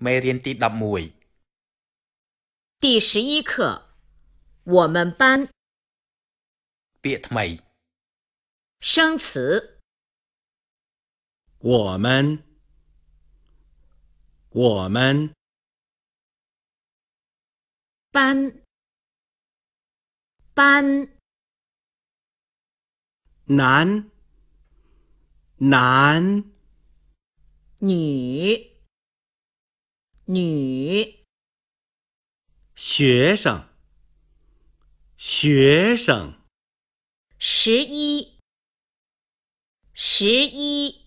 每天听字母。第十一课，我们班。别特美。生词。我们，我们，班，班，男，男，女。女学生，学生，十一，十一，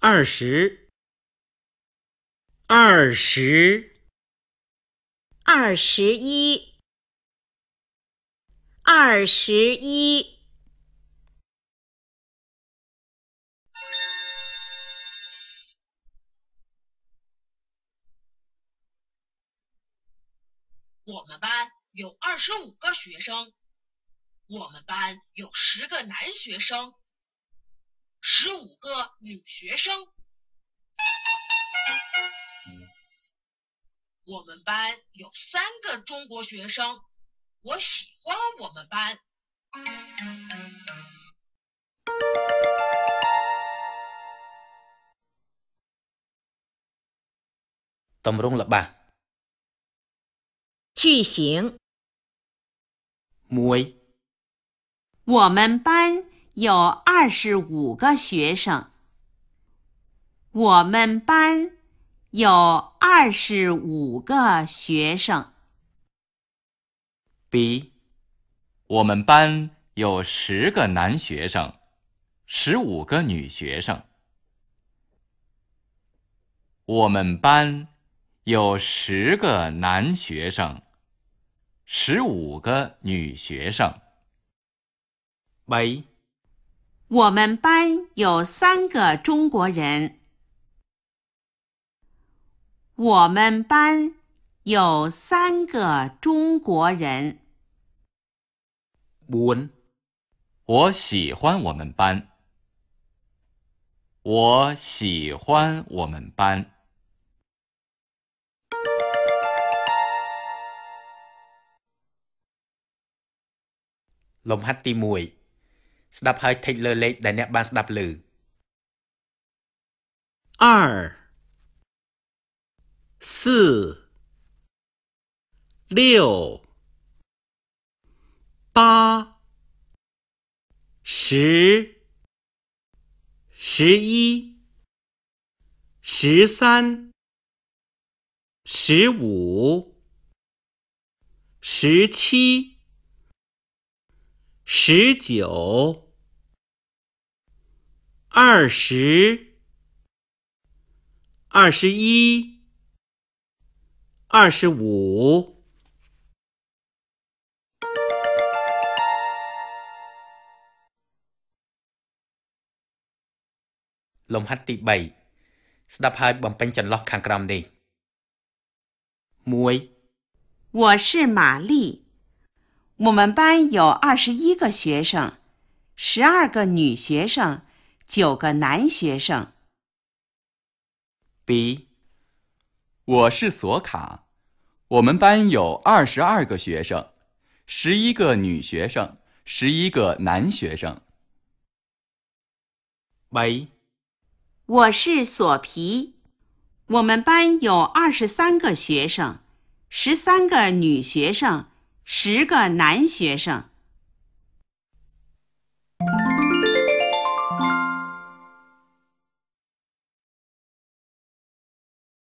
二十，二十，二十一，二十一。我们班有二十五个学生，我们班有十个男学生，十五个女学生，我们班有三个中国学生，我喜欢我们班。等不动了吧？句型。A，我们班有二十五个学生。我们班有二十五个学生。B，我们班有十个男学生，十五个女学生。我们班。有十个男学生，十五个女学生。喂，我们班有三个中国人。我们班有三个中国人。One，我喜欢我们班。我喜欢我们班。លំហាត់ទី1ស្ដាប់ហើយថេកលើលេខដែលអ្នកបានស្ដាប់ឮ2 4六、八、十、十一、十三、十五、十七、十九、二十、二十一、二十五。隆哈蒂拜，斯达帕姆潘，陈洛卡格兰尼。木威，我是玛丽。我们班有二十一个学生，十二个女学生，九个男学生。B，我是索卡。我们班有二十二个学生，十一个女学生，十一个男学生。喂，我是索皮。我们班有二十三个学生，十三个女学生。十个男学生。